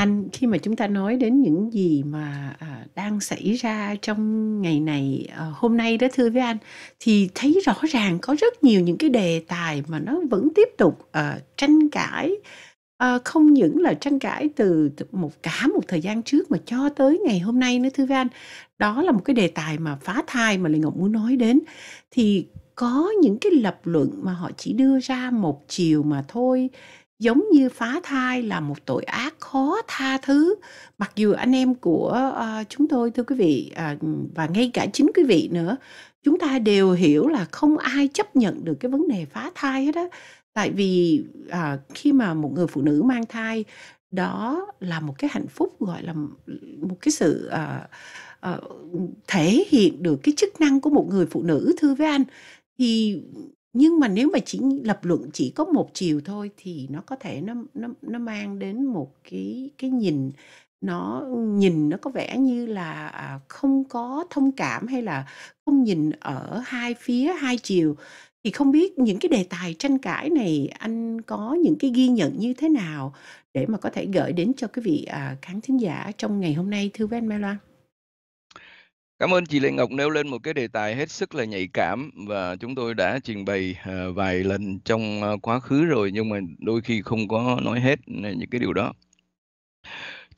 Anh khi mà chúng ta nói đến những gì mà à, đang xảy ra trong ngày này à, hôm nay đó thưa với anh thì thấy rõ ràng có rất nhiều những cái đề tài mà nó vẫn tiếp tục à, tranh cãi à, không những là tranh cãi từ một cả một thời gian trước mà cho tới ngày hôm nay nữa thưa với anh đó là một cái đề tài mà phá thai mà lê ngọc muốn nói đến thì có những cái lập luận mà họ chỉ đưa ra một chiều mà thôi giống như phá thai là một tội ác khó tha thứ mặc dù anh em của uh, chúng tôi thưa quý vị uh, và ngay cả chính quý vị nữa chúng ta đều hiểu là không ai chấp nhận được cái vấn đề phá thai hết á tại vì uh, khi mà một người phụ nữ mang thai đó là một cái hạnh phúc gọi là một cái sự uh, uh, thể hiện được cái chức năng của một người phụ nữ thưa với anh thì nhưng mà nếu mà chỉ lập luận chỉ có một chiều thôi thì nó có thể nó nó nó mang đến một cái cái nhìn nó nhìn nó có vẻ như là à, không có thông cảm hay là không nhìn ở hai phía hai chiều thì không biết những cái đề tài tranh cãi này anh có những cái ghi nhận như thế nào để mà có thể gửi đến cho quý vị à, khán thính giả trong ngày hôm nay thưa với anh Mai Loan Cảm ơn chị Lê Ngọc nêu lên một cái đề tài hết sức là nhạy cảm và chúng tôi đã trình bày à, vài lần trong à, quá khứ rồi nhưng mà đôi khi không có nói hết những cái điều đó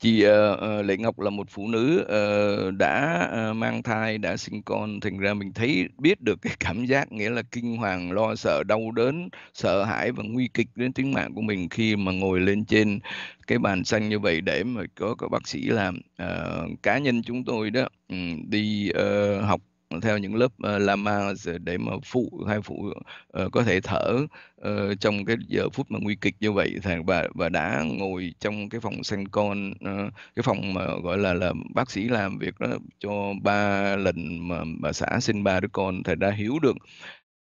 chị uh, lệ ngọc là một phụ nữ uh, đã uh, mang thai đã sinh con thành ra mình thấy biết được cái cảm giác nghĩa là kinh hoàng lo sợ đau đớn sợ hãi và nguy kịch đến tính mạng của mình khi mà ngồi lên trên cái bàn xanh như vậy để mà có các bác sĩ làm uh, cá nhân chúng tôi đó um, đi uh, học theo những lớp uh, lama để mà phụ hai phụ uh, có thể thở uh, trong cái giờ phút mà nguy kịch như vậy thì và và đã ngồi trong cái phòng sinh con uh, cái phòng mà gọi là là bác sĩ làm việc đó cho ba lần mà bà xã sinh ba đứa con thì đã hiểu được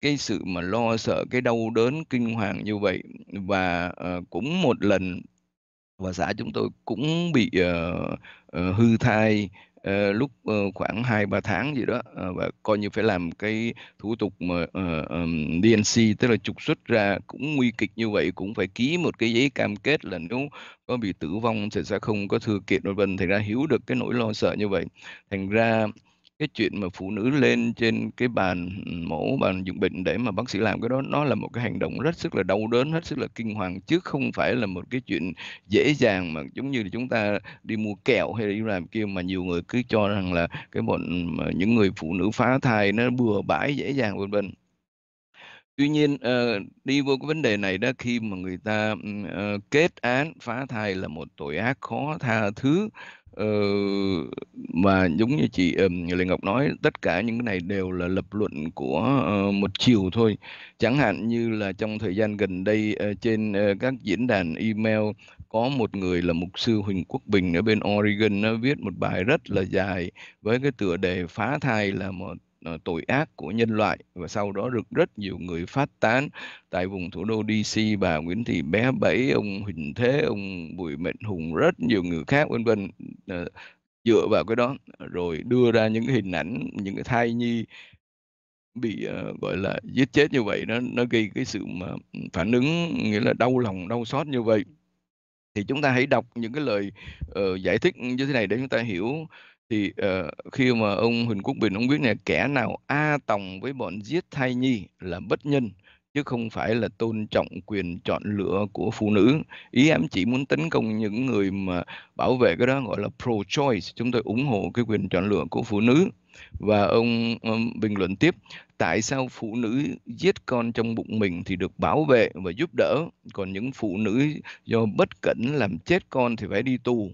cái sự mà lo sợ cái đau đớn kinh hoàng như vậy và uh, cũng một lần và xã chúng tôi cũng bị uh, uh, hư thai Ờ, lúc uh, khoảng 2 3 tháng gì đó uh, và coi như phải làm cái thủ tục mà uh, um, DNC tức là trục xuất ra cũng nguy kịch như vậy cũng phải ký một cái giấy cam kết là nếu có bị tử vong thì sẽ không có thừa kiện vân vân thành ra hiểu được cái nỗi lo sợ như vậy thành ra cái chuyện mà phụ nữ lên trên cái bàn mổ bàn dụng bệnh để mà bác sĩ làm cái đó nó là một cái hành động rất sức là đau đớn hết sức là kinh hoàng chứ không phải là một cái chuyện dễ dàng mà giống như là chúng ta đi mua kẹo hay là đi làm kia mà nhiều người cứ cho rằng là cái bọn những người phụ nữ phá thai nó bừa bãi dễ dàng vân vân tuy nhiên ờ, đi vô cái vấn đề này đó khi mà người ta ờ, kết án phá thai là một tội ác khó tha thứ và ờ, giống như chị Lê Ngọc nói tất cả những cái này đều là lập luận của ờ, một chiều thôi chẳng hạn như là trong thời gian gần đây ờ, trên các diễn đàn email có một người là mục sư Huỳnh Quốc Bình ở bên Oregon nó viết một bài rất là dài với cái tựa đề phá thai là một Ờ, tội ác của nhân loại và sau đó được rất nhiều người phát tán tại vùng thủ đô DC bà Nguyễn Thị Bé Bảy ông Huỳnh Thế ông Bùi Mệnh Hùng rất nhiều người khác vân vân ờ, dựa vào cái đó rồi đưa ra những hình ảnh những cái thai nhi bị uh, gọi là giết chết như vậy nó nó gây cái sự mà ừ, phản ứng nghĩa là đau lòng đau xót như vậy thì chúng ta hãy đọc những cái lời uh, giải thích như thế này để chúng ta hiểu thì uh, khi mà ông Huỳnh Quốc Bình ông biết này kẻ nào a tòng với bọn giết thai nhi là bất nhân chứ không phải là tôn trọng quyền chọn lựa của phụ nữ. Ý em chỉ muốn tấn công những người mà bảo vệ cái đó gọi là pro choice, chúng tôi ủng hộ cái quyền chọn lựa của phụ nữ. Và ông um, bình luận tiếp, tại sao phụ nữ giết con trong bụng mình thì được bảo vệ và giúp đỡ, còn những phụ nữ do bất cẩn làm chết con thì phải đi tù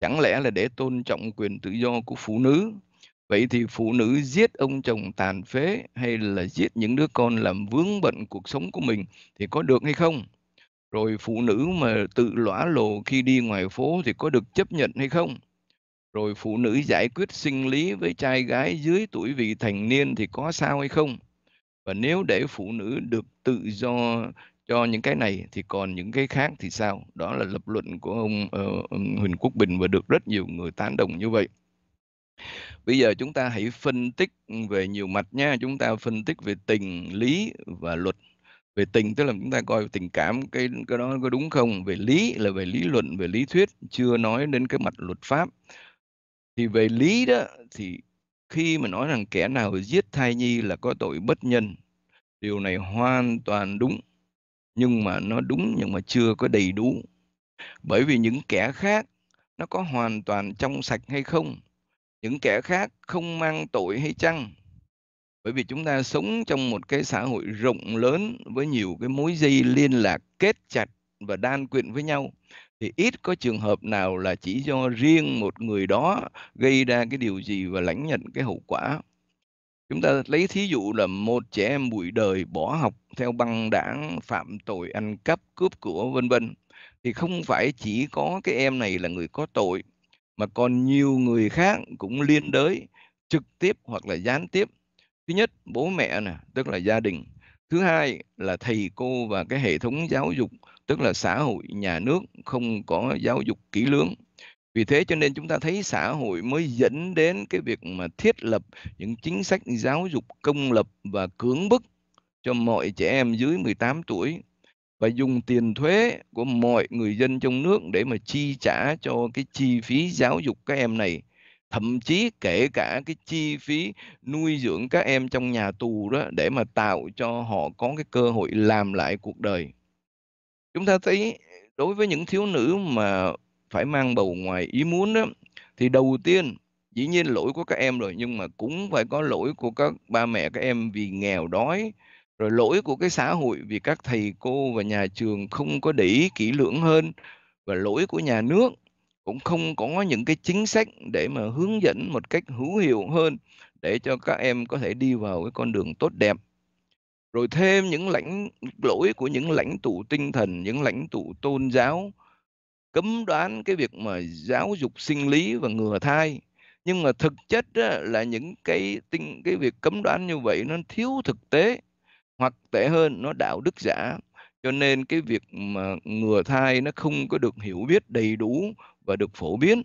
Chẳng lẽ là để tôn trọng quyền tự do của phụ nữ? Vậy thì phụ nữ giết ông chồng tàn phế hay là giết những đứa con làm vướng bận cuộc sống của mình thì có được hay không? Rồi phụ nữ mà tự lõa lồ khi đi ngoài phố thì có được chấp nhận hay không? Rồi phụ nữ giải quyết sinh lý với trai gái dưới tuổi vị thành niên thì có sao hay không? Và nếu để phụ nữ được tự do cho những cái này thì còn những cái khác thì sao đó là lập luận của ông uh, Huỳnh Quốc Bình và được rất nhiều người tán đồng như vậy Bây giờ chúng ta hãy phân tích về nhiều mặt nha. Chúng ta phân tích về tình, lý và luật. Về tình tức là chúng ta coi tình cảm cái cái đó có đúng không? Về lý là về lý luận, về lý thuyết, chưa nói đến cái mặt luật pháp. Thì về lý đó thì khi mà nói rằng kẻ nào giết thai nhi là có tội bất nhân, điều này hoàn toàn đúng nhưng mà nó đúng nhưng mà chưa có đầy đủ bởi vì những kẻ khác nó có hoàn toàn trong sạch hay không những kẻ khác không mang tội hay chăng bởi vì chúng ta sống trong một cái xã hội rộng lớn với nhiều cái mối dây liên lạc kết chặt và đan quyện với nhau thì ít có trường hợp nào là chỉ do riêng một người đó gây ra cái điều gì và lãnh nhận cái hậu quả chúng ta lấy thí dụ là một trẻ em bụi đời bỏ học theo băng đảng phạm tội ăn cắp cướp của vân vân thì không phải chỉ có cái em này là người có tội mà còn nhiều người khác cũng liên đới trực tiếp hoặc là gián tiếp thứ nhất bố mẹ nè tức là gia đình thứ hai là thầy cô và cái hệ thống giáo dục tức là xã hội nhà nước không có giáo dục kỹ lưỡng vì thế cho nên chúng ta thấy xã hội mới dẫn đến cái việc mà thiết lập những chính sách giáo dục công lập và cưỡng bức cho mọi trẻ em dưới 18 tuổi và dùng tiền thuế của mọi người dân trong nước để mà chi trả cho cái chi phí giáo dục các em này thậm chí kể cả cái chi phí nuôi dưỡng các em trong nhà tù đó để mà tạo cho họ có cái cơ hội làm lại cuộc đời chúng ta thấy đối với những thiếu nữ mà phải mang bầu ngoài ý muốn đó thì đầu tiên dĩ nhiên lỗi của các em rồi nhưng mà cũng phải có lỗi của các ba mẹ các em vì nghèo đói rồi lỗi của cái xã hội vì các thầy cô và nhà trường không có để ý kỹ lưỡng hơn và lỗi của nhà nước cũng không có những cái chính sách để mà hướng dẫn một cách hữu hiệu hơn để cho các em có thể đi vào cái con đường tốt đẹp rồi thêm những lãnh lỗi của những lãnh tụ tinh thần những lãnh tụ tôn giáo cấm đoán cái việc mà giáo dục sinh lý và ngừa thai nhưng mà thực chất á, là những cái tinh cái việc cấm đoán như vậy nó thiếu thực tế hoặc tệ hơn nó đạo đức giả cho nên cái việc mà ngừa thai nó không có được hiểu biết đầy đủ và được phổ biến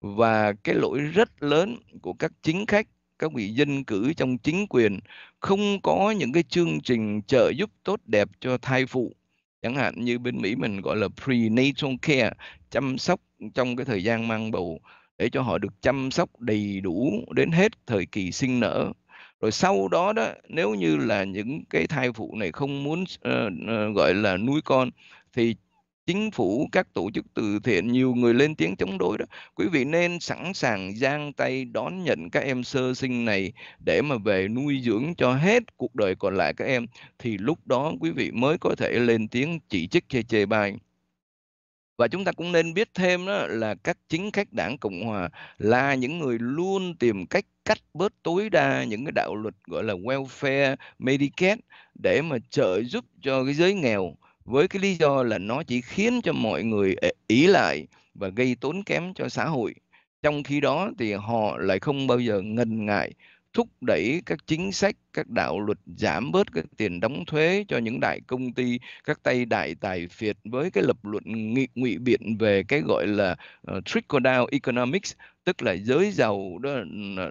và cái lỗi rất lớn của các chính khách các vị dân cử trong chính quyền không có những cái chương trình trợ giúp tốt đẹp cho thai phụ chẳng hạn như bên Mỹ mình gọi là prenatal care chăm sóc trong cái thời gian mang bầu để cho họ được chăm sóc đầy đủ đến hết thời kỳ sinh nở rồi sau đó đó nếu như là những cái thai phụ này không muốn uh, uh, gọi là nuôi con thì chính phủ các tổ chức từ thiện nhiều người lên tiếng chống đối đó quý vị nên sẵn sàng giang tay đón nhận các em sơ sinh này để mà về nuôi dưỡng cho hết cuộc đời còn lại các em thì lúc đó quý vị mới có thể lên tiếng chỉ trích chê chê bai và chúng ta cũng nên biết thêm đó là các chính khách đảng cộng hòa là những người luôn tìm cách cắt bớt tối đa những cái đạo luật gọi là welfare medicare để mà trợ giúp cho cái giới nghèo với cái lý do là nó chỉ khiến cho mọi người ý lại và gây tốn kém cho xã hội trong khi đó thì họ lại không bao giờ ngần ngại thúc đẩy các chính sách các đạo luật giảm bớt cái tiền đóng thuế cho những đại công ty các tay đại tài phiệt với cái lập luận nghị ngụy biện về cái gọi là uh, ờ, trickle down economics tức là giới giàu đó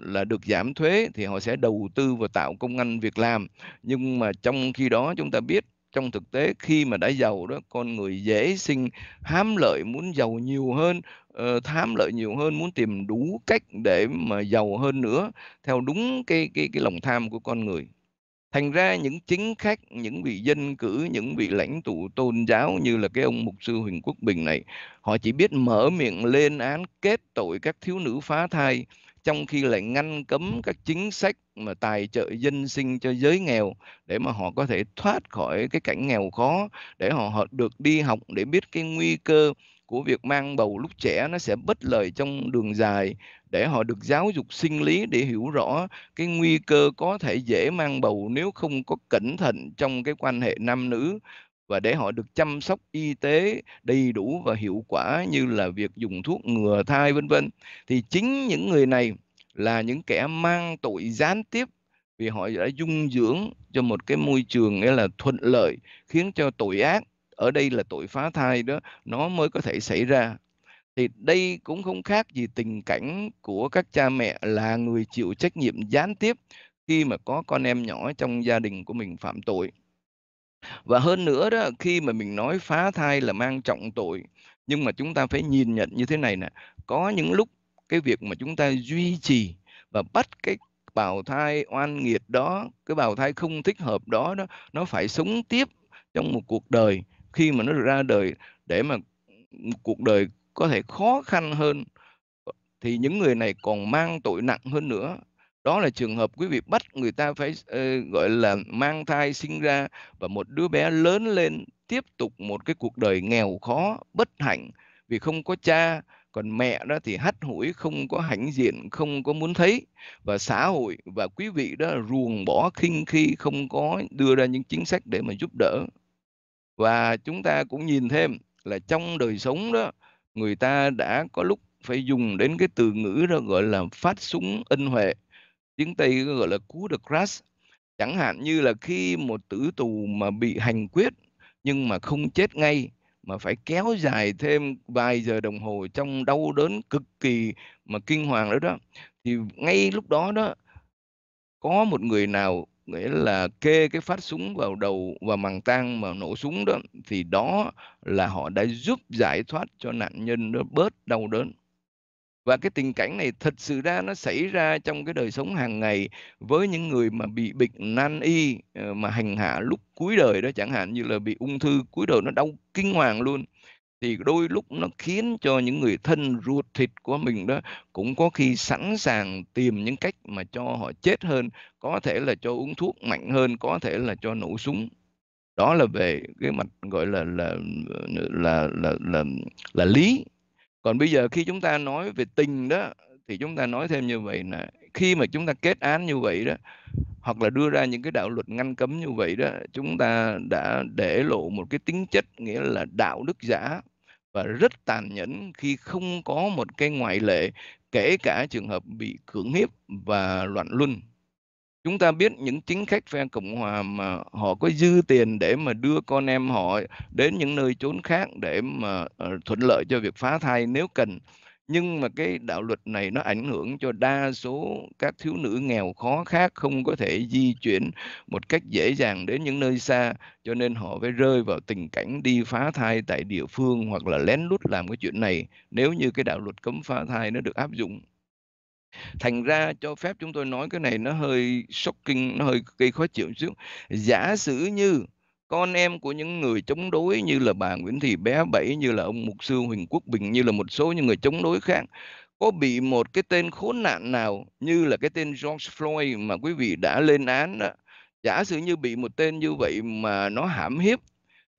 là được giảm thuế thì họ sẽ đầu tư và tạo công ăn việc làm nhưng mà trong khi đó chúng ta biết trong thực tế khi mà đã giàu đó con người dễ sinh hám lợi muốn giàu nhiều hơn thám ờ, lợi nhiều hơn muốn tìm đủ cách để mà giàu hơn nữa theo đúng cái cái cái lòng tham của con người thành ra những chính khách những vị dân cử những vị lãnh tụ tôn giáo như là cái ông mục sư huỳnh quốc bình này họ chỉ biết mở miệng lên án kết tội các thiếu nữ phá thai trong khi lại ngăn cấm các chính sách mà tài trợ dân sinh cho giới nghèo để mà họ có thể thoát khỏi cái cảnh nghèo khó để họ, họ được đi học để biết cái nguy cơ của việc mang bầu lúc trẻ nó sẽ bất lợi trong đường dài để họ được giáo dục sinh lý để hiểu rõ cái nguy cơ có thể dễ mang bầu nếu không có cẩn thận trong cái quan hệ nam nữ và để họ được chăm sóc y tế đầy đủ và hiệu quả như là việc dùng thuốc ngừa thai vân vân thì chính những người này là những kẻ mang tội gián tiếp vì họ đã dung dưỡng cho một cái môi trường nghĩa là thuận lợi khiến cho tội ác ở đây là tội phá thai đó nó mới có thể xảy ra thì đây cũng không khác gì tình cảnh của các cha mẹ là người chịu trách nhiệm gián tiếp khi mà có con em nhỏ trong gia đình của mình phạm tội và hơn nữa đó khi mà mình nói phá thai là mang trọng tội nhưng mà chúng ta phải nhìn nhận như thế này nè có những lúc cái việc mà chúng ta duy trì và bắt cái bào thai oan nghiệt đó cái bào thai không thích hợp đó đó nó phải sống tiếp trong một cuộc đời khi mà nó ra đời để mà cuộc đời có thể khó khăn hơn thì những người này còn mang tội nặng hơn nữa đó là trường hợp quý vị bắt người ta phải uh, gọi là mang thai sinh ra và một đứa bé lớn lên tiếp tục một cái cuộc đời nghèo khó bất hạnh vì không có cha còn mẹ đó thì hắt hủi không có hãnh diện không có muốn thấy và xã hội và quý vị đó ruồng bỏ khinh khi không có đưa ra những chính sách để mà giúp đỡ và chúng ta cũng nhìn thêm là trong đời sống đó người ta đã có lúc phải dùng đến cái từ ngữ đó gọi là phát súng ân huệ tiếng Tây gọi là cú de crash. Chẳng hạn như là khi một tử tù mà bị hành quyết nhưng mà không chết ngay mà phải kéo dài thêm vài giờ đồng hồ trong đau đớn cực kỳ mà kinh hoàng đó đó thì ngay lúc đó đó có một người nào nghĩa là kê cái phát súng vào đầu và màng tang mà nổ súng đó thì đó là họ đã giúp giải thoát cho nạn nhân nó bớt đau đớn và cái tình cảnh này thật sự ra nó xảy ra trong cái đời sống hàng ngày với những người mà bị bệnh nan y ờ, mà hành hạ lúc cuối đời đó chẳng hạn như là bị ung thư cuối đời nó đau kinh hoàng luôn thì đôi lúc nó khiến cho những người thân ruột thịt của mình đó cũng có khi sẵn sàng tìm những cách mà cho họ chết hơn có thể là cho uống thuốc mạnh hơn có thể là cho nổ súng đó là về cái mặt gọi là là ờ, là là là, là, là lý còn bây giờ khi chúng ta nói về tình đó thì chúng ta nói thêm như vậy là khi mà chúng ta kết án như vậy đó hoặc là đưa ra những cái đạo luật ngăn cấm như vậy đó chúng ta đã để lộ một cái tính chất nghĩa là đạo đức giả và rất tàn nhẫn khi không có một cái ngoại lệ kể cả trường hợp bị cưỡng hiếp và loạn luân chúng ta biết những chính khách phe cộng hòa mà họ có dư tiền để mà đưa con em họ đến những nơi trốn khác để mà ờ, thuận lợi cho việc phá thai nếu cần nhưng mà cái đạo luật này nó ảnh hưởng cho đa số các thiếu nữ nghèo khó khác không có thể di chuyển một cách dễ dàng đến những nơi xa cho nên họ phải rơi vào tình cảnh đi phá thai tại địa phương hoặc là lén lút làm cái chuyện này nếu như cái đạo luật cấm phá thai nó được áp dụng thành ra cho phép chúng tôi nói cái này nó hơi shocking nó hơi gây khó chịu xíu giả sử như con em của những người chống đối như là bà Nguyễn Thị Bé Bảy, như là ông Mục Sư Huỳnh Quốc Bình, như là một số những người chống đối khác có bị một cái tên khốn nạn nào như là cái tên George Floyd mà quý vị đã lên án đó, giả sử như bị một tên như vậy mà nó hãm hiếp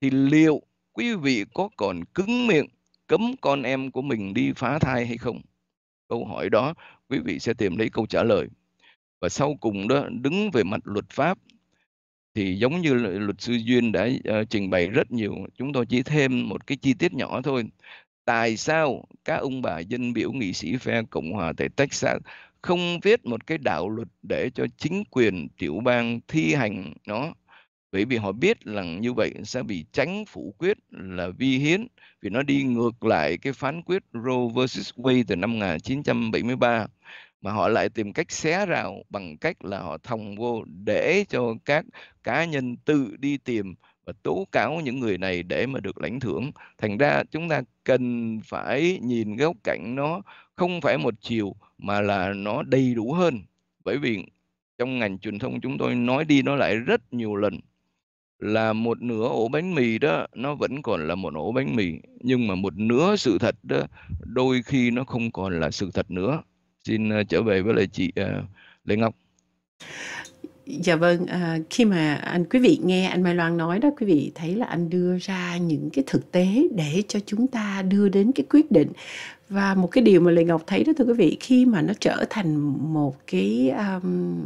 thì liệu quý vị có còn cứng miệng cấm con em của mình đi phá thai hay không? Câu hỏi đó quý vị sẽ tìm lấy câu trả lời và sau cùng đó đứng về mặt luật pháp thì giống như luật sư duyên đã uh, trình bày rất nhiều chúng tôi chỉ thêm một cái chi tiết nhỏ thôi tại sao các ông bà dân biểu nghị sĩ phe cộng hòa tại texas không viết một cái đạo luật để cho chính quyền tiểu bang thi hành nó bởi vì họ biết rằng như vậy sẽ bị tránh phủ quyết là vi hiến vì nó đi ngược lại cái phán quyết Roe versus Wade từ năm 1973 mà họ lại tìm cách xé rào bằng cách là họ thông vô để cho các cá nhân tự đi tìm và tố cáo những người này để mà được lãnh thưởng. Thành ra chúng ta cần phải nhìn góc cạnh nó không phải một chiều mà là nó đầy đủ hơn. Bởi vì trong ngành truyền thông chúng tôi nói đi nói lại rất nhiều lần là một nửa ổ bánh mì đó nó vẫn còn là một ổ bánh mì nhưng mà một nửa sự thật đó đôi khi nó không còn là sự thật nữa xin ờ, trở về với lại chị uh, Lê Ngọc Dạ vâng, à, khi mà anh quý vị nghe anh Mai Loan nói đó, quý vị thấy là anh đưa ra những cái thực tế để cho chúng ta đưa đến cái quyết định và một cái điều mà Lê Ngọc thấy đó thưa quý vị khi mà nó trở thành một cái um,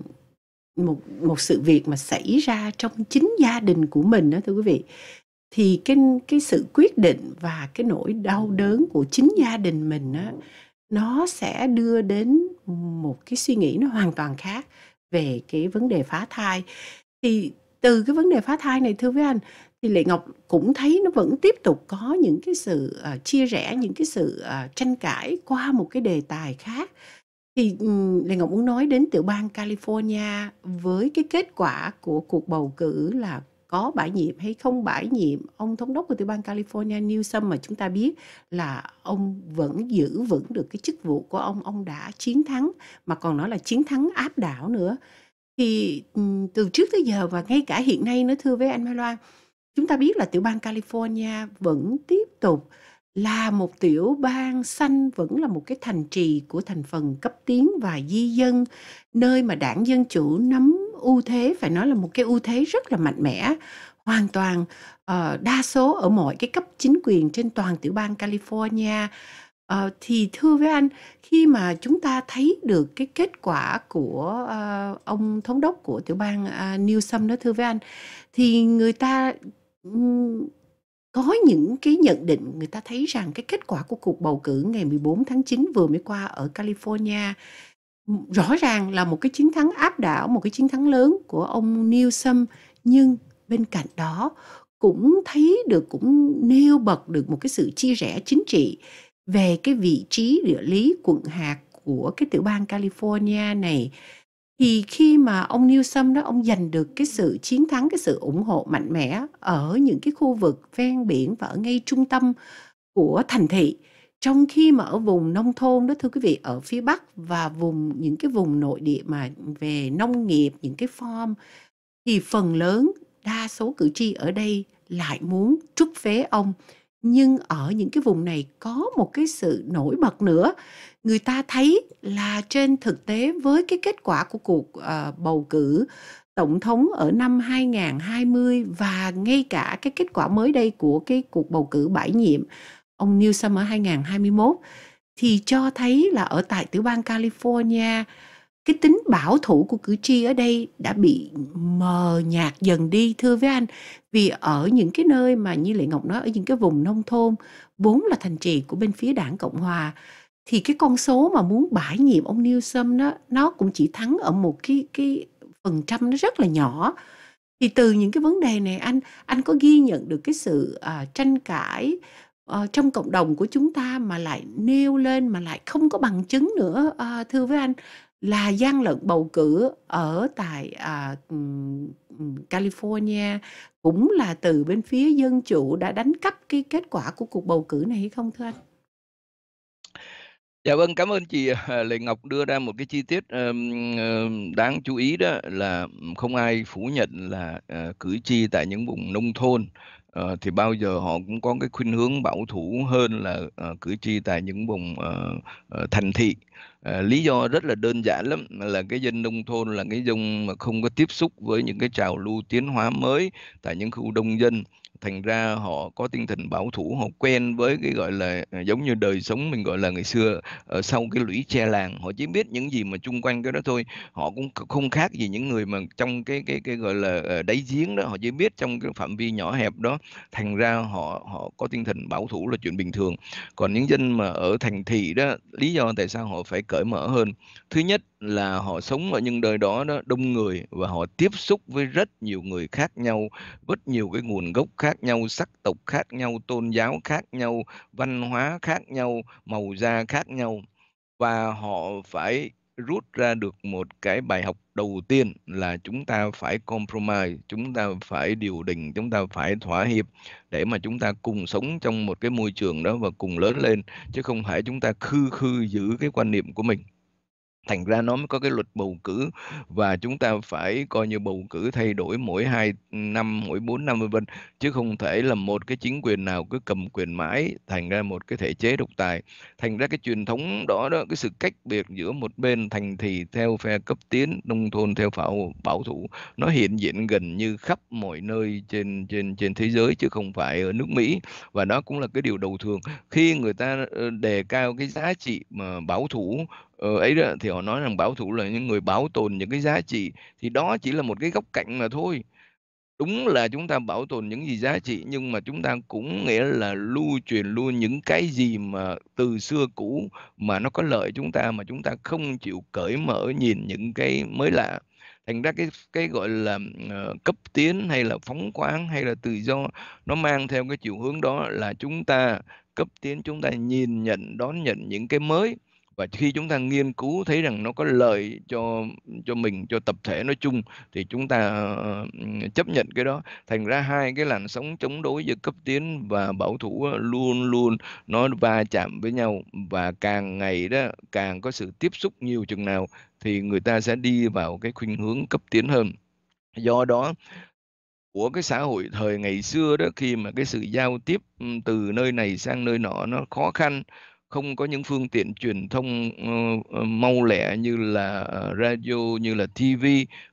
một một sự việc mà xảy ra trong chính gia đình của mình đó thưa quý vị thì cái cái sự quyết định và cái nỗi đau đớn của chính gia đình mình đó, nó sẽ đưa đến một cái suy nghĩ nó hoàn toàn khác về cái vấn đề phá thai thì từ cái vấn đề phá thai này thưa với anh thì lệ ngọc cũng thấy nó vẫn tiếp tục có những cái sự uh, chia rẽ những cái sự uh, tranh cãi qua một cái đề tài khác thì Lê Ngọc muốn nói đến tiểu bang California với cái kết quả của cuộc bầu cử là có bãi nhiệm hay không bãi nhiệm ông thống đốc của tiểu bang California Newsom mà chúng ta biết là ông vẫn giữ vững được cái chức vụ của ông ông đã chiến thắng mà còn nói là chiến thắng áp đảo nữa thì từ trước tới giờ và ngay cả hiện nay nữa thưa với anh Mai Loan chúng ta biết là tiểu bang California vẫn tiếp tục là một tiểu bang xanh vẫn là một cái thành trì của thành phần cấp tiến và di dân nơi mà đảng dân chủ nắm ưu thế phải nói là một cái ưu thế rất là mạnh mẽ hoàn toàn uh, đa số ở mọi cái cấp chính quyền trên toàn tiểu bang California uh, thì thưa với anh khi mà chúng ta thấy được cái kết quả của uh, ông thống đốc của tiểu bang uh, Newsom đó thưa với anh thì người ta um, có những cái nhận định người ta thấy rằng cái kết quả của cuộc bầu cử ngày 14 tháng 9 vừa mới qua ở California ừ, rõ ràng là một cái chiến thắng áp đảo, một cái chiến thắng lớn của ông Newsom nhưng bên cạnh đó cũng thấy được cũng nêu bật được một cái sự chia rẽ chính trị về cái vị trí địa lý quận hạt của cái tiểu bang California này thì khi mà ông Newsom đó ông giành được cái sự chiến thắng cái sự ủng hộ mạnh mẽ ở những cái khu vực ven biển và ở ngay trung tâm của thành thị trong khi mà ở vùng nông thôn đó thưa quý vị ở phía bắc và vùng những cái vùng nội địa mà về nông nghiệp những cái farm thì phần lớn đa số cử tri ở đây lại muốn trút phế ông nhưng ở những cái vùng này có một cái sự nổi bật nữa người ta thấy là trên thực tế với cái kết quả của cuộc uh, bầu cử tổng thống ở năm 2020 và ngay cả cái kết quả mới đây của cái cuộc bầu cử bãi nhiệm ông Newsom ở 2021 thì cho thấy là ở tại tiểu bang California cái tính bảo thủ của cử tri ở đây đã bị mờ nhạt dần đi thưa với anh vì ở những cái nơi mà như lệ ngọc nói ở những cái vùng nông thôn vốn là thành trì của bên phía đảng cộng hòa thì cái con số mà muốn bãi nhiệm ông Newsom đó nó cũng chỉ thắng ở một cái cái phần trăm nó rất là nhỏ thì từ những cái vấn đề này anh anh có ghi nhận được cái sự uh, tranh cãi uh, trong cộng đồng của chúng ta mà lại nêu lên mà lại không có bằng chứng nữa uh, thưa với anh là gian lận bầu cử ở tại à, California cũng là từ bên phía dân chủ đã đánh cắp cái kết quả của cuộc bầu cử này hay không thưa anh? Dạ vâng, cảm ơn chị à, Lê Ngọc đưa ra một cái chi tiết ờ, đáng chú ý đó là không ai phủ nhận là à, cử tri tại những vùng nông thôn ờ, thì bao giờ họ cũng có cái khuynh hướng bảo thủ hơn là ờ, cử tri tại những vùng thành thị. Ờ, lý do rất là đơn giản lắm là cái dân nông thôn là cái dân mà không có tiếp xúc với những cái trào lưu tiến hóa mới tại những khu đông dân thành ra họ có tinh thần bảo thủ họ quen với cái gọi là ờ, giống như đời sống mình gọi là ngày xưa ở ờ, sau cái lũy tre làng họ chỉ biết những gì mà chung quanh cái đó thôi họ cũng không khác gì những người mà trong cái cái cái gọi là ờ, đáy giếng đó họ chỉ biết trong cái phạm vi nhỏ hẹp đó thành ra họ họ có tinh thần bảo thủ là chuyện bình thường còn những dân mà ở thành thị đó lý do tại sao họ phải cởi mở hơn thứ nhất là họ sống ở những đời đó, đó đông người và họ tiếp xúc với rất nhiều người khác nhau rất nhiều cái nguồn gốc khác khác nhau, sắc tộc khác nhau, tôn giáo khác nhau, văn hóa khác nhau, màu da khác nhau và họ phải rút ra được một cái bài học đầu tiên là chúng ta phải compromise, chúng ta phải điều đình, chúng ta phải thỏa hiệp để mà chúng ta cùng sống trong một cái môi trường đó và cùng lớn lên chứ không phải chúng ta khư khư giữ cái quan niệm của mình thành ra nó mới có cái luật bầu cử và chúng ta phải coi như bầu cử thay đổi mỗi 2 năm, mỗi 4 năm vân vân chứ không thể là một cái chính quyền nào cứ cầm quyền mãi thành ra một cái thể chế độc tài. Thành ra cái truyền thống đó đó cái sự cách biệt giữa một bên thành thị theo phe cấp tiến, nông thôn theo bảo bảo thủ nó hiện diện gần như khắp mọi nơi trên trên trên thế giới chứ không phải ở nước Mỹ và đó cũng là cái điều đầu thường khi người ta ờ, đề cao cái giá trị mà bảo thủ ấy ờ, đó thì họ nói rằng bảo thủ là những người bảo tồn những cái giá trị thì đó chỉ là một cái góc cạnh mà thôi đúng là chúng ta bảo tồn những gì giá trị nhưng mà chúng ta cũng nghĩa là lưu truyền luôn những cái gì mà từ xưa cũ mà nó có lợi chúng ta mà chúng ta không chịu cởi mở nhìn những cái mới lạ thành ra cái cái gọi là ờ, cấp tiến hay là phóng khoáng hay là tự do nó mang theo cái chiều hướng đó là chúng ta cấp tiến chúng ta nhìn nhận đón nhận những cái mới và khi chúng ta nghiên cứu thấy rằng nó có lợi cho cho mình cho tập thể nói chung thì chúng ta chấp nhận cái đó thành ra hai cái làn sóng chống đối giữa cấp tiến và bảo thủ luôn luôn nó va chạm với nhau và càng ngày đó càng có sự tiếp xúc nhiều chừng nào thì người ta sẽ đi vào cái khuynh hướng cấp tiến hơn do đó của cái xã hội thời ngày xưa đó khi mà cái sự giao tiếp từ nơi này sang nơi nọ nó khó khăn không có những phương tiện truyền thông uh, mau lẹ như là ờ, radio như là TV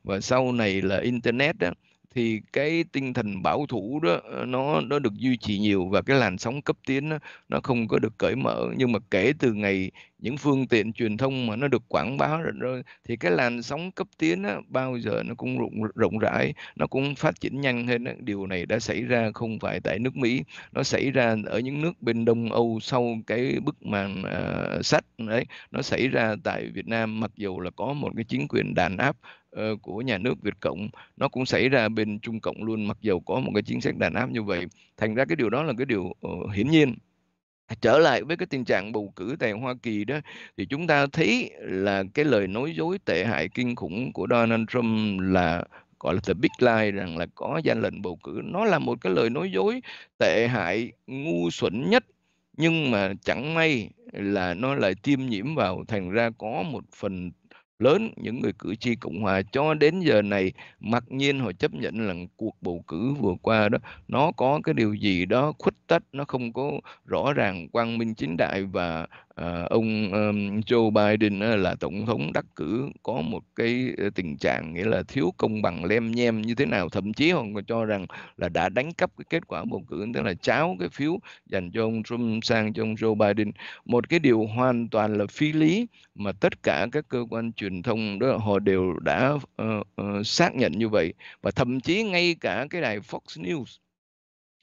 và sau này là internet đó thì cái tinh thần bảo thủ đó ờ, nó nó được duy trì nhiều và cái làn sóng cấp tiến đó, nó không có được cởi mở nhưng mà kể từ ngày những phương tiện truyền thông mà nó được quảng bá rồi, thì cái làn sóng cấp tiến đó, bao giờ nó cũng rộng rộng rãi nó cũng phát triển nhanh hơn đó. điều này đã xảy ra không phải tại nước Mỹ nó xảy ra ở những nước bên Đông Âu sau cái bức màn uh, ờ, sách đấy nó xảy ra tại Việt Nam mặc dù là có một cái chính quyền đàn áp Ờ, của nhà nước Việt Cộng nó cũng xảy ra bên Trung Cộng luôn mặc dù có một cái chính sách đàn áp như vậy thành ra cái điều đó là cái điều uh, hiển nhiên à, trở lại với cái tình trạng bầu cử tại Hoa Kỳ đó thì chúng ta thấy là cái lời nói dối tệ hại kinh khủng của Donald Trump là gọi là the big lie rằng là có gian lận bầu cử nó là một cái lời nói dối tệ hại ngu xuẩn nhất nhưng mà chẳng may là nó lại tiêm nhiễm vào thành ra có một phần lớn những người cử tri cộng hòa cho đến giờ này mặc nhiên họ chấp nhận là cuộc bầu cử vừa qua đó nó có cái điều gì đó khuất tất nó không có rõ ràng quang minh chính đại và Ờ, ông Joe Biden là tổng thống đắc cử có một cái ờ, tình trạng nghĩa là thiếu công bằng lem nhem như thế nào thậm chí họ còn cho rằng là đã đánh cắp cái kết quả bầu cử tức là cháo cái phiếu dành cho ông Trump sang cho ông Joe Biden một cái điều hoàn toàn là phi lý mà tất cả các cơ quan truyền thông đó họ đều đã uh, uh, xác nhận như vậy và thậm chí ngay cả cái đài Fox News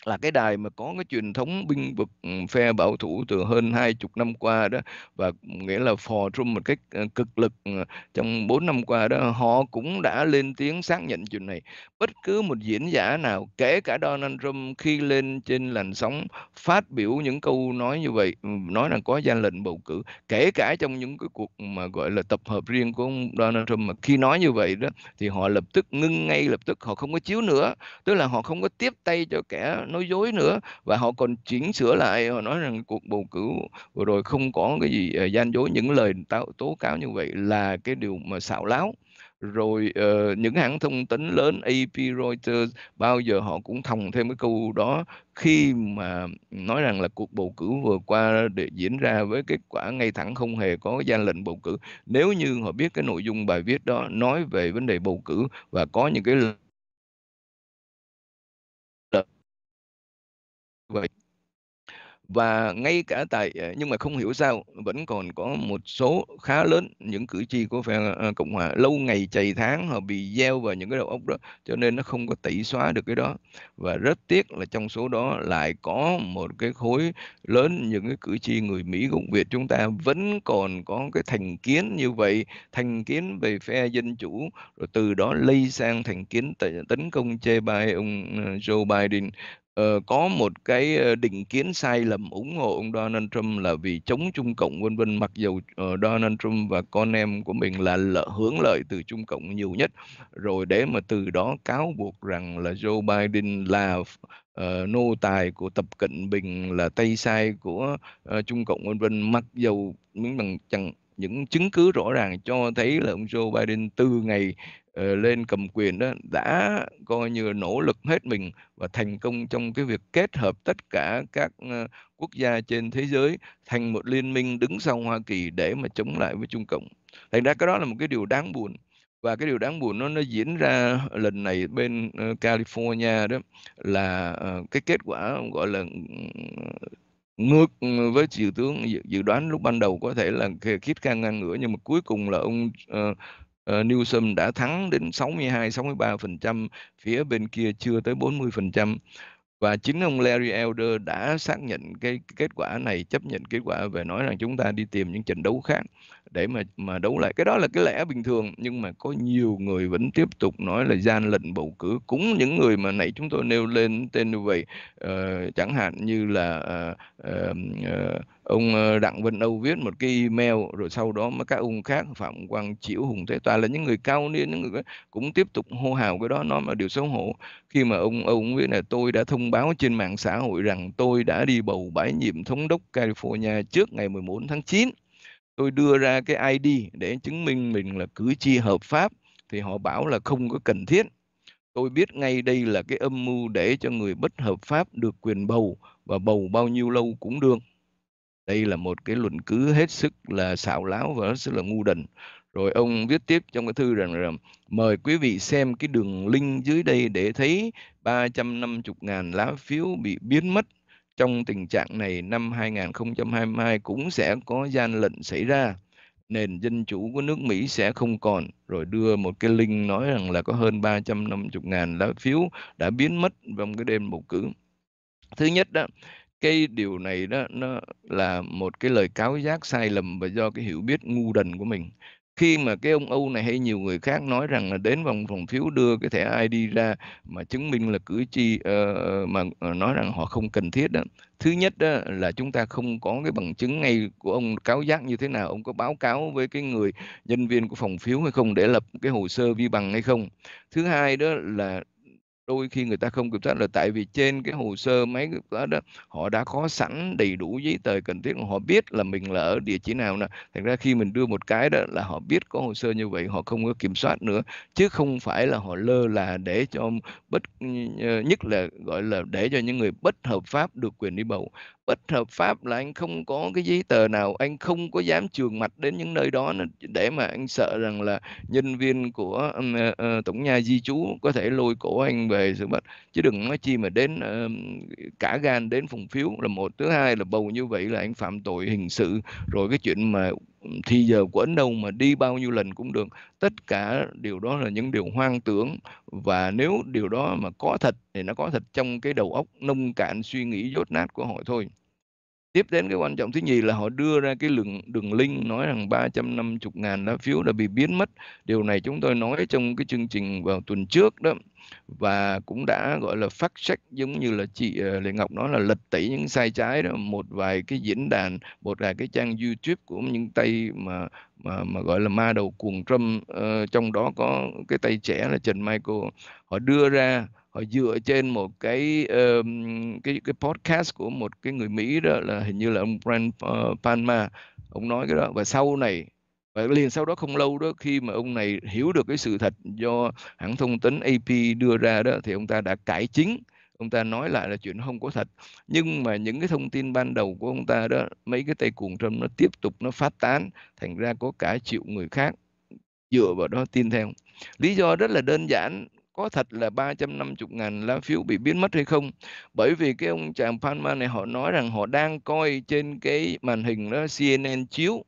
là cái đài mà có cái truyền thống binh vực ừ, phe bảo thủ từ hơn hai chục năm qua đó và nghĩa là phò trung một cách ờ, cực lực ừ, trong bốn năm qua đó họ cũng đã lên tiếng xác nhận chuyện này bất cứ một diễn giả nào kể cả Donald Trump khi lên trên làn sóng phát biểu những câu nói như vậy ừ, nói rằng có gian lệnh bầu cử kể cả trong những cái cuộc mà gọi là tập hợp riêng của ông Donald Trump mà khi nói như vậy đó thì họ lập tức ngưng ngay lập tức họ không có chiếu nữa tức là họ không có tiếp tay cho kẻ nói dối nữa và họ còn chỉnh sửa lại họ nói rằng cuộc bầu cử vừa rồi không có cái gì uh, gian dối những lời tao tố cáo như vậy là cái điều mà xạo láo rồi uh, những hãng thông tấn lớn AP Reuters bao giờ họ cũng thòng thêm cái câu đó khi mà nói rằng là cuộc bầu cử vừa qua để diễn ra với kết quả ngay thẳng không hề có gian lệnh bầu cử nếu như họ biết cái nội dung bài viết đó nói về vấn đề bầu cử và có những cái vậy và ngay cả tại ờ, nhưng mà không hiểu sao vẫn còn có một số khá lớn những cử tri của phe ờ, cộng hòa lâu ngày chày tháng họ bị gieo vào những cái đầu óc đó cho nên nó không có tẩy xóa được cái đó và rất tiếc là trong số đó lại có một cái khối lớn những cái cử tri người mỹ gốc việt chúng ta vẫn còn có cái thành kiến như vậy thành kiến về phe dân chủ rồi từ đó lây sang thành kiến tấn công chê bai ông ờ, joe biden uh, có một cái ờ, định kiến sai lầm ủng hộ ông Donald Trump là vì chống Trung Cộng vân vân mặc dù uh, Donald Trump và con em của mình là lợi, hướng lợi từ Trung Cộng nhiều nhất rồi để mà từ đó cáo buộc rằng là Joe Biden là uh, nô tài của Tập Cận Bình là tay sai của uh, Trung Cộng vân vân mặc dầu miếng bằng chẳng những chứng cứ rõ ràng cho thấy là ông Joe Biden từ ngày Ờ, lên cầm quyền đó đã coi như nỗ lực hết mình và thành công trong cái việc kết hợp tất cả các ờ, quốc gia trên thế giới thành một liên minh đứng sau Hoa Kỳ để mà chống lại với Trung Cộng. Thành ra cái đó là một cái điều đáng buồn và cái điều đáng buồn nó nó diễn ra lần này bên ờ, California đó là cái kết quả gọi là ngược với dự tướng dự, dự đoán lúc ban đầu có thể là khít khang ngang ngửa nhưng mà cuối cùng là ông uh, Ờ, Newsom đã thắng đến 62 63%, phía bên kia chưa tới 40% và chính ông Larry Elder đã xác nhận cái kết quả này chấp nhận kết quả về nói rằng chúng ta đi tìm những trận đấu khác để mà mà đấu lại cái đó là cái lẽ bình thường nhưng mà có nhiều người vẫn tiếp tục nói là gian lận bầu cử cũng những người mà nãy chúng tôi nêu lên tên như vậy uh, chẳng hạn như là uh, uh, ông ờ, đặng văn âu viết một cái email rồi sau đó mà các ông khác phạm quang chiểu hùng thế toàn là những người cao niên những người cũng tiếp tục hô hào cái đó nó mà điều xấu hổ khi mà ông ông viết là tôi đã thông báo trên mạng xã hội rằng tôi đã đi bầu bãi nhiệm thống đốc california trước ngày 14 tháng 9 tôi đưa ra cái id để chứng minh mình là cử tri hợp pháp thì họ bảo là không có cần thiết tôi biết ngay đây là cái âm mưu để cho người bất hợp pháp được quyền bầu và bầu bao nhiêu lâu cũng được đây là một cái luận cứ hết sức là xảo láo và hết sức là ngu đần rồi ông viết tiếp trong cái thư rằng là mời quý vị xem cái đường link dưới đây để thấy 350.000 lá phiếu bị biến mất trong tình trạng này năm 2022 cũng sẽ có gian lận xảy ra nền dân chủ của nước Mỹ sẽ không còn rồi đưa một cái link nói rằng là có hơn 350.000 lá phiếu đã biến mất trong cái đêm bầu cử thứ nhất đó cái điều này đó nó là một cái lời cáo giác sai lầm và do cái hiểu biết ngu đần của mình khi mà cái ông Âu này hay nhiều người khác nói rằng là đến vòng phòng phiếu đưa cái thẻ ID ra mà chứng minh là cử tri uh, mà ờ, nói rằng họ không cần thiết đó. Thứ nhất đó là chúng ta không có cái bằng chứng ngay của ông cáo giác như thế nào, ông có báo cáo với cái người nhân viên của phòng phiếu hay không để lập cái hồ sơ vi bằng hay không. Thứ hai đó là đôi khi người ta không kiểm soát là tại vì trên cái hồ sơ máy đó, đó họ đã có sẵn đầy đủ giấy tờ cần thiết họ biết là mình là ở địa chỉ nào nè thành ra khi mình đưa một cái đó là họ biết có hồ sơ như vậy họ không có kiểm soát nữa chứ không phải là họ lơ là để cho bất ờ, nhất là gọi là để cho những người bất hợp pháp được quyền đi bầu bất hợp pháp là anh không có cái giấy tờ nào anh không có dám trường mặt đến những nơi đó để mà anh sợ rằng là nhân viên của uh, uh, tổng nhà di chú có thể lôi cổ anh về sự bất chứ đừng nói chi mà đến uh, cả gan đến phòng phiếu là một thứ hai là bầu như vậy là anh phạm tội hình sự rồi cái chuyện mà thì giờ của Ấn đâu mà đi bao nhiêu lần cũng được tất cả điều đó là những điều hoang tưởng và nếu điều đó mà có thật thì nó có thật trong cái đầu óc nông cạn suy nghĩ dốt nát của họ thôi tiếp đến cái quan trọng thứ nhì là họ đưa ra cái lượng đường link nói rằng 350 ngàn lá phiếu đã bị biến mất điều này chúng tôi nói trong cái chương trình vào tuần trước đó và cũng đã gọi là phát sách giống như là chị ờ, Lê Ngọc nói là lật tẩy những sai trái đó một vài cái diễn đàn một vài cái trang YouTube của những tay mà mà mà gọi là ma đầu cuồng trâm uh, ờ, trong đó có cái tay trẻ là Trần Michael họ đưa ra họ ờ, dựa trên một cái uh, cái cái podcast của một cái người Mỹ đó là hình như là ông Brent uh, ờ, Palma ông nói cái đó và sau này và liền sau đó không lâu đó khi mà ông này hiểu được cái sự thật do hãng thông tấn AP đưa ra đó thì ông ta đã cải chính ông ta nói lại là chuyện không có thật nhưng mà những cái thông tin ban đầu của ông ta đó mấy cái tay cuồng trâm nó tiếp tục nó phát tán thành ra có cả triệu người khác dựa vào đó tin theo lý do rất là đơn giản có thật là 350 ngàn lá phiếu bị biến mất hay không bởi vì cái ông chàng Panama này họ nói rằng họ đang coi trên cái màn hình đó CNN chiếu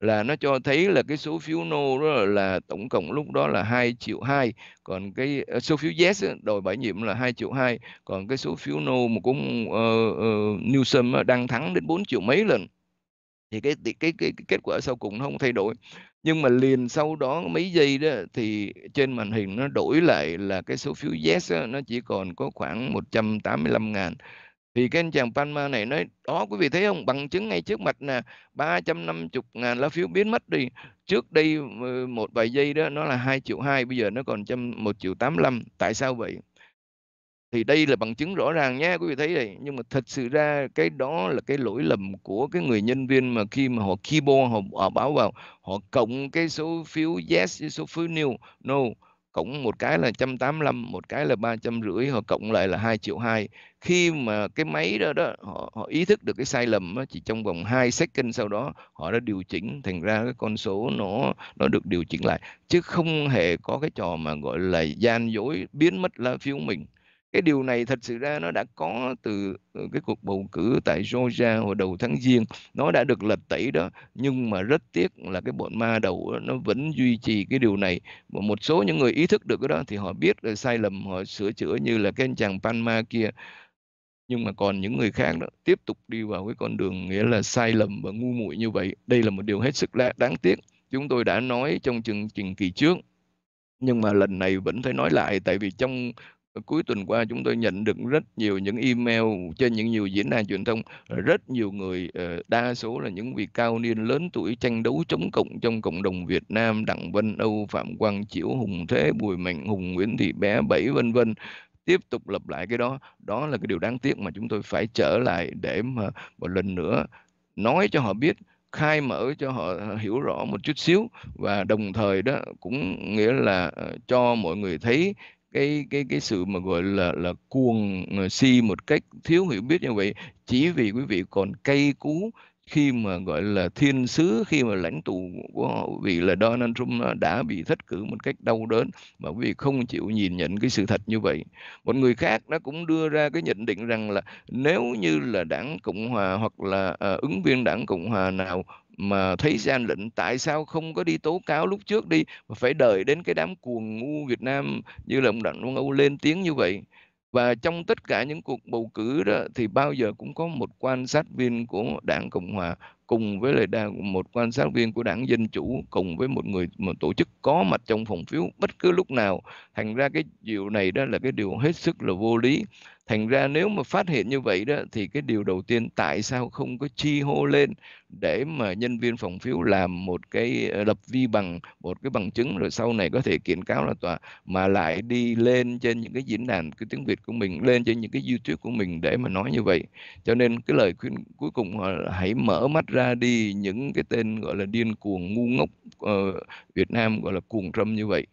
là nó cho thấy là cái số phiếu no đó là tổng cộng lúc đó là 2 triệu 2 ờ, còn cái số phiếu yes đòi bãi nhiệm là 2 triệu 2 còn cái số phiếu no mà cũng uh, uh, Newsom đang thắng đến 4 triệu mấy lần thì cái, cái cái cái kết quả sau cùng nó không thay đổi nhưng mà liền sau đó mấy giây đó thì trên màn hình nó đổi lại là cái số phiếu yes đó, nó chỉ còn có khoảng 185 ngàn thì cái anh chàng Panma này nói đó quý vị thấy không bằng chứng ngay trước mặt nè 350 ngàn lá phiếu biến mất đi trước đây ờ, một vài giây đó nó là 2 triệu 2 bây giờ nó còn 1 triệu 85 tại sao vậy thì đây là bằng chứng rõ ràng nhé quý vị thấy này nhưng mà thật sự ra cái đó là cái lỗi lầm của cái người nhân viên mà khi mà họ keyboard họ, họ báo vào họ cộng cái số phiếu yes với số phiếu new no cộng một cái là 185 một cái là ba trăm rưỡi họ cộng lại là hai triệu hai khi mà cái máy đó đó họ, họ ý thức được cái sai lầm đó, chỉ trong vòng 2 second sau đó họ đã điều chỉnh thành ra cái con số nó nó được điều chỉnh lại chứ không hề có cái trò mà gọi là gian dối biến mất lá phiếu mình cái điều này thật sự ra nó đã có từ ừ, cái cuộc bầu cử tại Georgia hồi đầu tháng giêng nó đã được lật tẩy đó nhưng mà rất tiếc là cái bọn ma đầu nó vẫn duy trì cái điều này và một số những người ý thức được cái đó thì họ biết là sai lầm họ sửa chữa như là cái anh chàng Panma kia nhưng mà còn những người khác đó tiếp tục đi vào cái con đường nghĩa là sai lầm và ngu muội như vậy đây là một điều hết sức đáng tiếc chúng tôi đã nói trong chương trình kỳ trước nhưng mà lần này vẫn phải nói lại tại vì trong Ờ, cuối tuần qua chúng tôi nhận được rất nhiều những email trên những nhiều diễn đàn truyền thông ờ, rất nhiều người ờ, đa số là những vị cao niên lớn tuổi tranh đấu chống cộng trong cộng đồng Việt Nam Đặng vân Âu Phạm Quang Chiểu Hùng Thế Bùi Mạnh Hùng Nguyễn Thị Bé Bảy vân vân tiếp tục lặp lại cái đó đó là cái điều đáng tiếc mà chúng tôi phải trở lại để mà một lần nữa nói cho họ biết khai mở cho họ hiểu rõ một chút xíu và đồng thời đó cũng nghĩa là cho mọi người thấy cái cái cái sự mà gọi là là cuồng si ờ, một cách thiếu hiểu biết như vậy chỉ vì quý vị còn cay cú khi mà gọi là thiên sứ khi mà lãnh tụ của họ vì là Donald Trump đã bị thất cử một cách đau đớn mà quý vị không chịu nhìn nhận cái sự thật như vậy một người khác nó cũng đưa ra cái nhận định rằng là nếu như là đảng Cộng hòa hoặc là à, ứng viên đảng Cộng hòa nào mà thấy gian lận tại sao không có đi tố cáo lúc trước đi mà phải đợi đến cái đám cuồng ngu Việt Nam như là ông Đặng Văn Âu lên tiếng như vậy và trong tất cả những cuộc bầu cử đó thì bao giờ cũng có một quan sát viên của đảng cộng hòa cùng với lại đảng, một quan sát viên của đảng dân chủ cùng với một người một tổ chức có mặt trong phòng phiếu bất cứ lúc nào thành ra cái điều này đó là cái điều hết sức là vô lý thành ra nếu mà phát hiện như vậy đó thì cái điều đầu tiên tại sao không có chi hô lên để mà nhân viên phòng phiếu làm một cái ờ, lập vi bằng một cái bằng chứng rồi sau này có thể kiện cáo ra tòa mà lại đi lên trên những cái diễn đàn cái tiếng Việt của mình lên trên những cái YouTube của mình để mà nói như vậy cho nên cái lời khuyên cuối cùng là hãy mở mắt ra đi những cái tên gọi là điên cuồng ngu ngốc uh, Việt Nam gọi là cuồng trâm như vậy